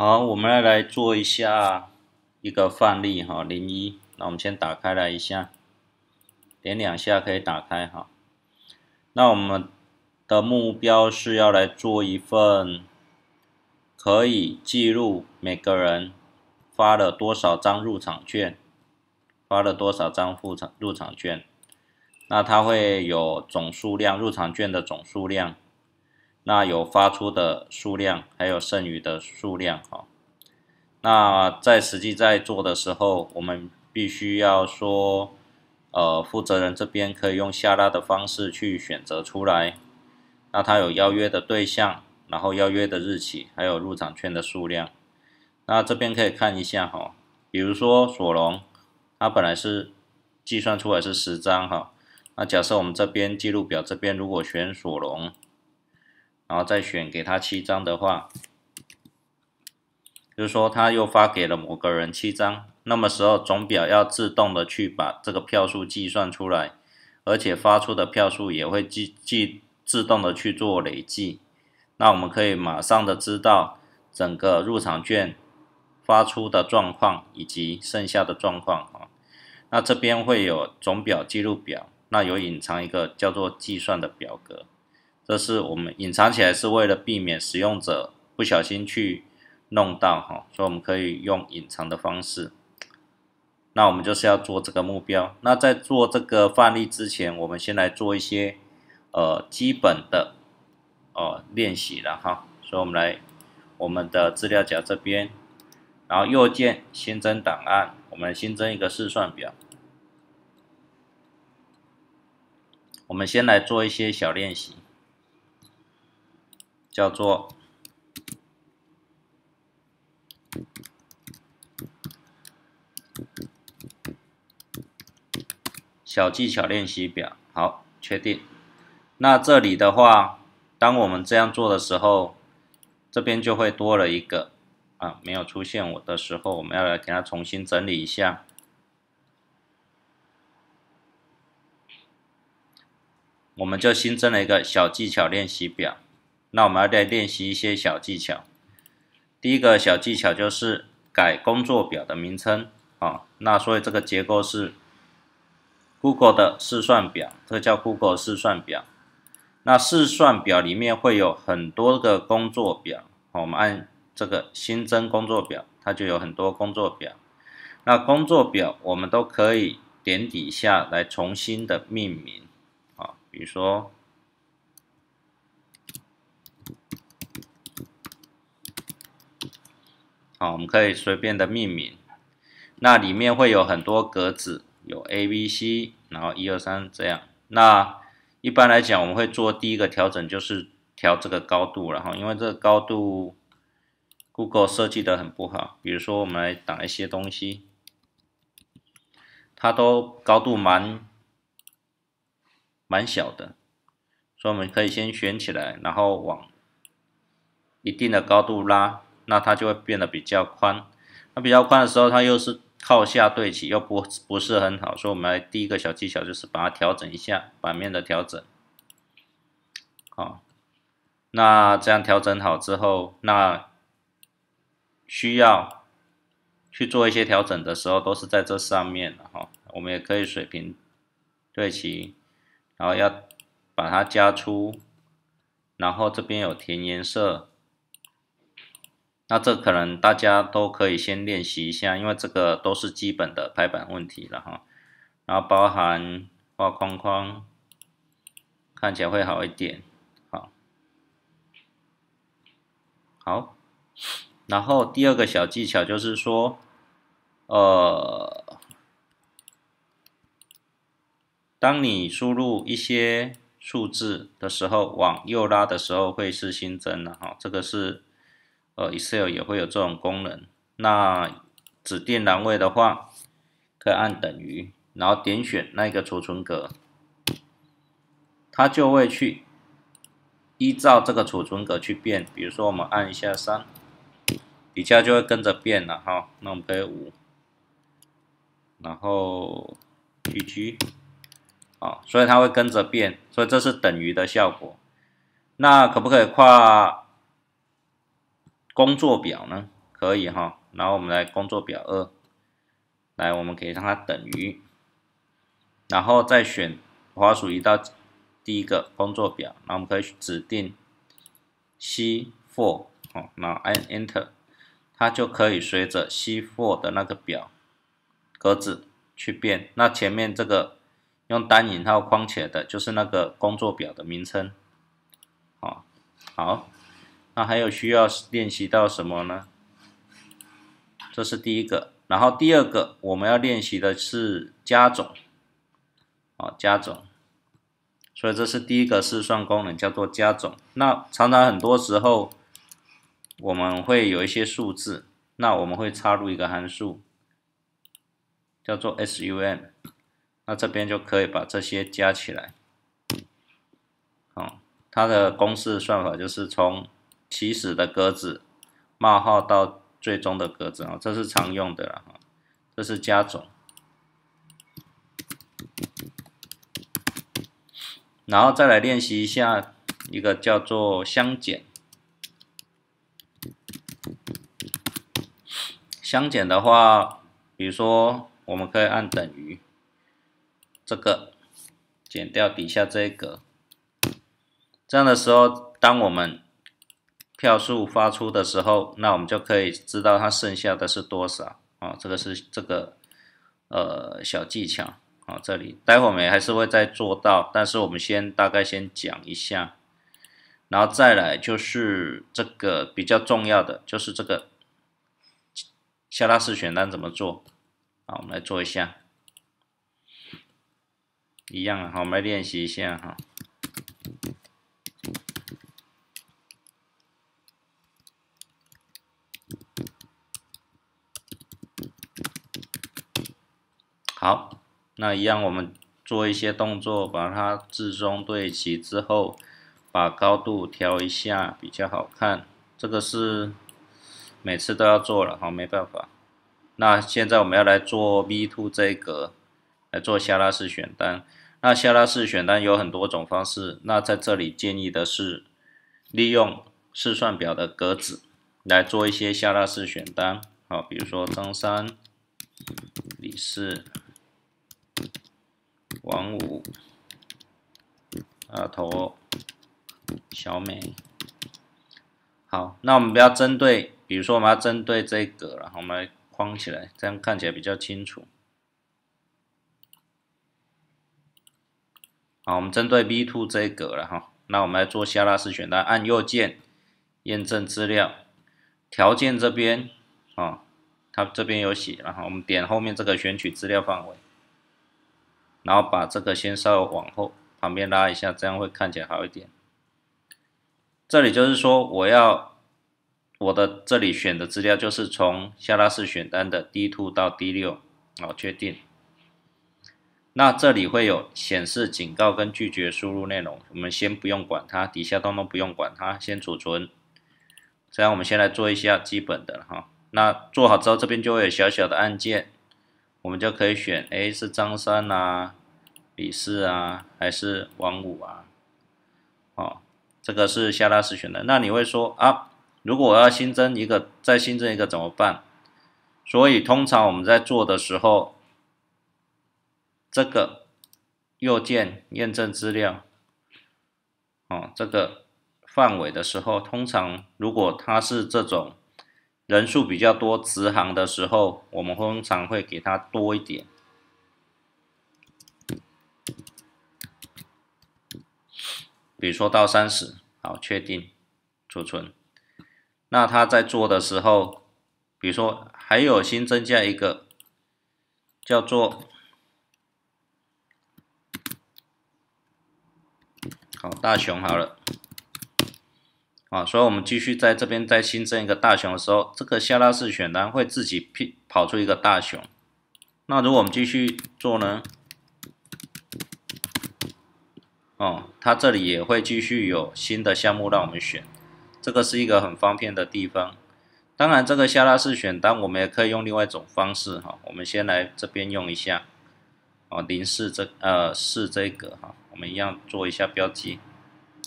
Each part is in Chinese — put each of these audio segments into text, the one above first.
好，我们来来做一下一个范例哈，零一。那我们先打开来一下，点两下可以打开哈。那我们的目标是要来做一份可以记录每个人发了多少张入场券，发了多少张入场入场券。那它会有总数量，入场券的总数量。那有发出的数量，还有剩余的数量哈。那在实际在做的时候，我们必须要说，呃，负责人这边可以用下拉的方式去选择出来。那他有邀约的对象，然后邀约的日期，还有入场券的数量。那这边可以看一下哈，比如说索隆，他本来是计算出来是十张哈。那假设我们这边记录表这边如果选索隆。然后再选给他七张的话，就是说他又发给了某个人七张，那么时候总表要自动的去把这个票数计算出来，而且发出的票数也会计计自动的去做累计，那我们可以马上的知道整个入场券发出的状况以及剩下的状况啊，那这边会有总表记录表，那有隐藏一个叫做计算的表格。这是我们隐藏起来，是为了避免使用者不小心去弄到哈，所以我们可以用隐藏的方式。那我们就是要做这个目标。那在做这个范例之前，我们先来做一些呃基本的哦练习了哈。所以我们来我们的资料夹这边，然后右键新增档案，我们新增一个试算表。我们先来做一些小练习。叫做小技巧练习表。好，确定。那这里的话，当我们这样做的时候，这边就会多了一个啊，没有出现我的时候，我们要来给它重新整理一下。我们就新增了一个小技巧练习表。那我们要再练习一些小技巧。第一个小技巧就是改工作表的名称啊。那所以这个结构是 Google 的试算表，这叫 Google 试算表。那试算表里面会有很多个工作表我们按这个新增工作表，它就有很多工作表。那工作表我们都可以点底下来重新的命名啊。比如说。好，我们可以随便的命名。那里面会有很多格子，有 A、B、C，然后一二三这样。那一般来讲，我们会做第一个调整，就是调这个高度。然后，因为这个高度，Google 设计的很不好。比如说，我们来打一些东西，它都高度蛮蛮小的，所以我们可以先选起来，然后往一定的高度拉。那它就会变得比较宽，那比较宽的时候，它又是靠下对齐，又不不是很好，所以我们来第一个小技巧就是把它调整一下版面的调整，好，那这样调整好之后，那需要去做一些调整的时候，都是在这上面的哈，我们也可以水平对齐，然后要把它加粗，然后这边有填颜色。那这可能大家都可以先练习一下，因为这个都是基本的排版问题了哈。然后包含画框框，看起来会好一点。好，好。然后第二个小技巧就是说，呃，当你输入一些数字的时候，往右拉的时候会是新增的哈，这个是。呃，Excel 也会有这种功能。那指定栏位的话，可以按等于，然后点选那个储存格，它就会去依照这个储存格去变。比如说，我们按一下三，底下就会跟着变了哈。那我们可以五，然后七七，好，所以它会跟着变，所以这是等于的效果。那可不可以跨？工作表呢，可以哈。然后我们来工作表二，来我们可以让它等于，然后再选滑鼠移到第一个工作表，那我们可以指定 C4 哦，那 I enter，它就可以随着 C4 的那个表格子去变。那前面这个用单引号框起来的就是那个工作表的名称，好，好。那还有需要练习到什么呢？这是第一个，然后第二个我们要练习的是加总，哦加总，所以这是第一个试算功能叫做加总。那常常很多时候我们会有一些数字，那我们会插入一个函数叫做 SUM，那这边就可以把这些加起来，哦，它的公式算法就是从。起始的格子冒号到最终的格子啊，这是常用的了啊，这是加总。然后再来练习一下一个叫做相减。相减的话，比如说我们可以按等于，这个减掉底下这一格。这样的时候，当我们票数发出的时候，那我们就可以知道它剩下的是多少啊？这个是这个呃小技巧啊，这里待会我们还是会再做到，但是我们先大概先讲一下，然后再来就是这个比较重要的就是这个下拉式选单怎么做啊？我们来做一下，一样啊，好，我们来练习一下哈。好，那一样我们做一些动作，把它字中对齐之后，把高度调一下比较好看。这个是每次都要做了好，没办法。那现在我们要来做 B two 这格，来做下拉式选单。那下拉式选单有很多种方式，那在这里建议的是利用试算表的格子来做一些下拉式选单。好，比如说张三、李四。王五，阿头，小美，好，那我们不要针对，比如说我们要针对这个然后我们来框起来，这样看起来比较清楚。好，我们针对 b two 这个了哈，那我们来做下拉式选择，按右键验证资料条件这边啊，它这边有写，然后我们点后面这个选取资料范围。然后把这个先稍微往后旁边拉一下，这样会看起来好一点。这里就是说，我要我的这里选的资料就是从下拉式选单的 d two 到 d 六，好，确定。那这里会有显示警告跟拒绝输入内容，我们先不用管它，底下通通不用管它，先储存。这样我们先来做一下基本的哈。那做好之后，这边就会有小小的按键，我们就可以选，哎，是张三呐。李四啊，还是王五啊？哦，这个是下拉式选的。那你会说啊，如果我要新增一个，再新增一个怎么办？所以通常我们在做的时候，这个右键验证资料，哦，这个范围的时候，通常如果它是这种人数比较多、直行的时候，我们通常会给它多一点。比如说到三十，好，确定，储存。那它在做的时候，比如说还有新增加一个叫做“好大熊”好了，啊，所以我们继续在这边再新增一个大熊的时候，这个下拉式选单会自己 P 跑出一个大熊。那如果我们继续做呢？哦，它这里也会继续有新的项目让我们选，这个是一个很方便的地方。当然，这个下拉式选单我们也可以用另外一种方式哈。我们先来这边用一下。哦，零四这呃四这个哈，我们一样做一下标记。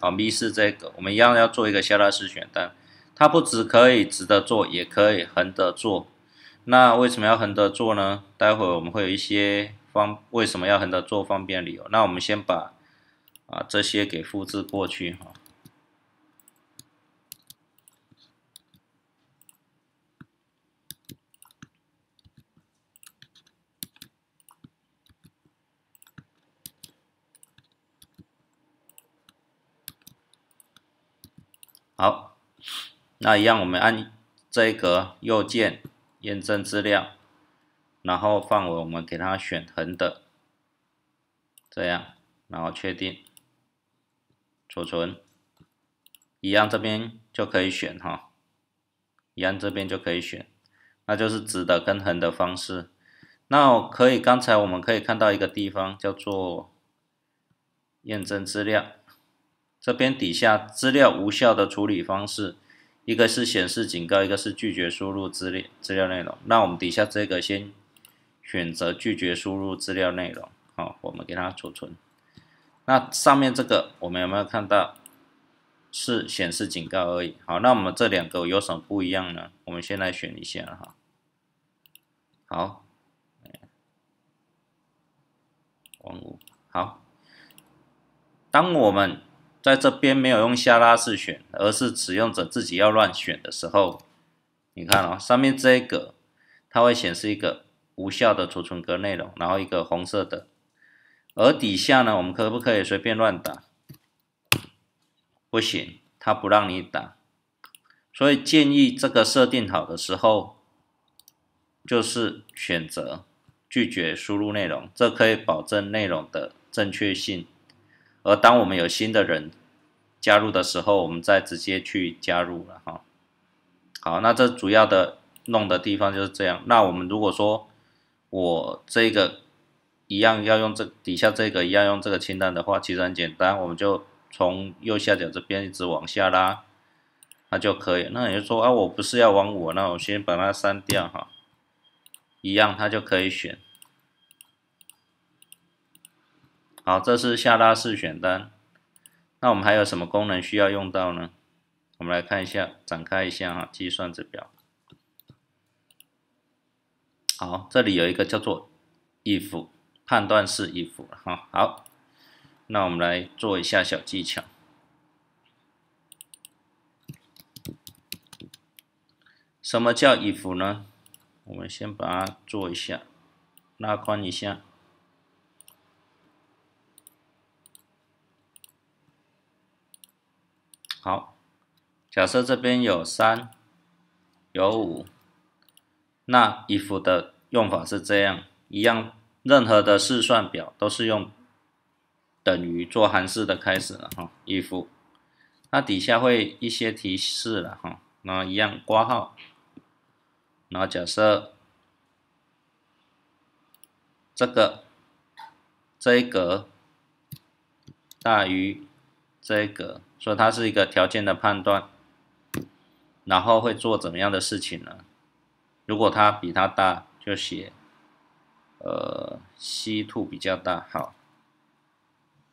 好咪是这个，我们一样要做一个下拉式选单。它不只可以直的做，也可以横的做。那为什么要横的做呢？待会我们会有一些方为什么要横的做方便理由。那我们先把。把这些给复制过去哈。好，那一样我们按这一格右键验证资料，然后范围我们给它选横的，这样，然后确定。储存，一样这边就可以选哈，一样这边就可以选，那就是直的跟横的方式。那可以，刚才我们可以看到一个地方叫做验证资料，这边底下资料无效的处理方式，一个是显示警告，一个是拒绝输入资料资料内容。那我们底下这个先选择拒绝输入资料内容，好，我们给它储存。那上面这个我们有没有看到是显示警告而已？好，那我们这两个有什么不一样呢？我们先来选一下哈。好，好。当我们在这边没有用下拉式选，而是使用者自己要乱选的时候，你看啊，上面这个它会显示一个无效的储存格内容，然后一个红色的。而底下呢，我们可不可以随便乱打？不行，他不让你打。所以建议这个设定好的时候，就是选择拒绝输入内容，这可以保证内容的正确性。而当我们有新的人加入的时候，我们再直接去加入了哈。好，那这主要的弄的地方就是这样。那我们如果说我这个。一样要用这底下这个一样用这个清单的话，其实很简单，我们就从右下角这边一直往下拉，那就可以。那你就说啊，我不是要往我那，我先把它删掉哈。一样，它就可以选。好，这是下拉式选单。那我们还有什么功能需要用到呢？我们来看一下，展开一下哈，计算指标。好，这里有一个叫做 IF。判断式衣服，哈，好，那我们来做一下小技巧。什么叫衣服呢？我们先把它做一下，拉宽一下。好，假设这边有三，有五，那衣服的用法是这样，一样。任何的试算表都是用等于做函数的开始了哈，if 那底下会一些提示了哈，然后一样挂号，然后假设这个这一格大于这一格，所以它是一个条件的判断，然后会做怎么样的事情呢？如果它比它大，就写。呃，C two 比较大，好，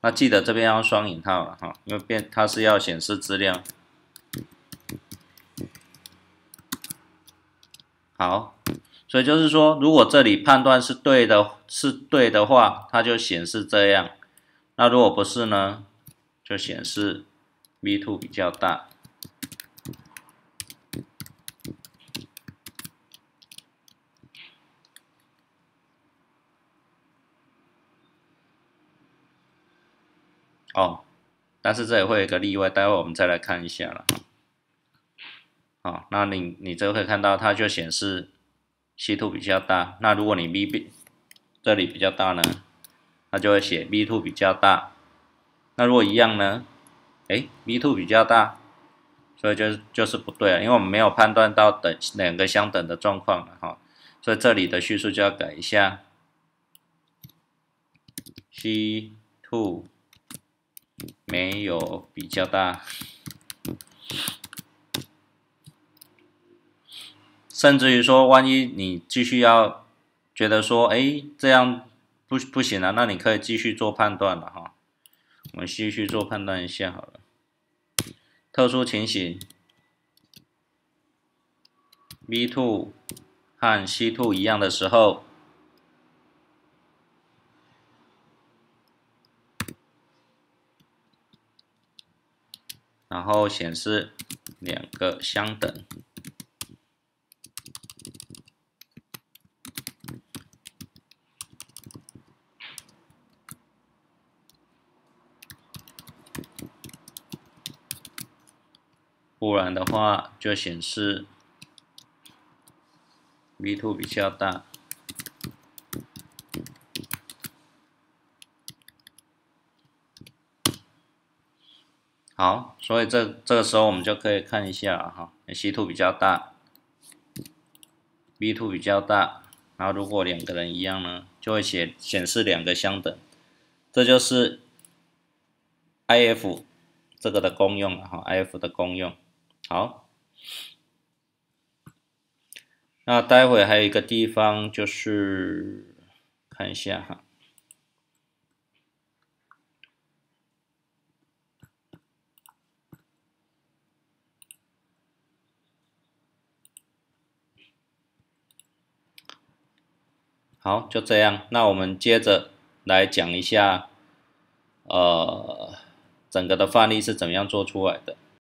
那记得这边要双引号了哈，因为变它是要显示质量。好，所以就是说，如果这里判断是对的，是对的话，它就显示这样，那如果不是呢，就显示 B two 比较大。哦，但是这里会有一个例外，待会我们再来看一下了。好，那你你这会看到，它就显示 c two 比较大。那如果你 b 这里比较大呢，它就会写 b two 比较大。那如果一样呢？哎，b two 比较大，所以就是就是不对了，因为我们没有判断到等两个相等的状况了哈，所以这里的叙述就要改一下，c two。没有比较大，甚至于说，万一你继续要觉得说，哎，这样不不行了，那你可以继续做判断了哈。我们继续做判断一下好了。特殊情形，B two 和 C two 一样的时候。然后显示两个相等，不然的话就显示 v2 比较大。好，所以这这个时候我们就可以看一下哈 c two 比较大 b two 比较大，然后如果两个人一样呢，就会显显示两个相等，这就是 if 这个的功用了哈，if 的功用。好，那待会还有一个地方就是看一下哈。好，就这样。那我们接着来讲一下，呃，整个的范例是怎么样做出来的。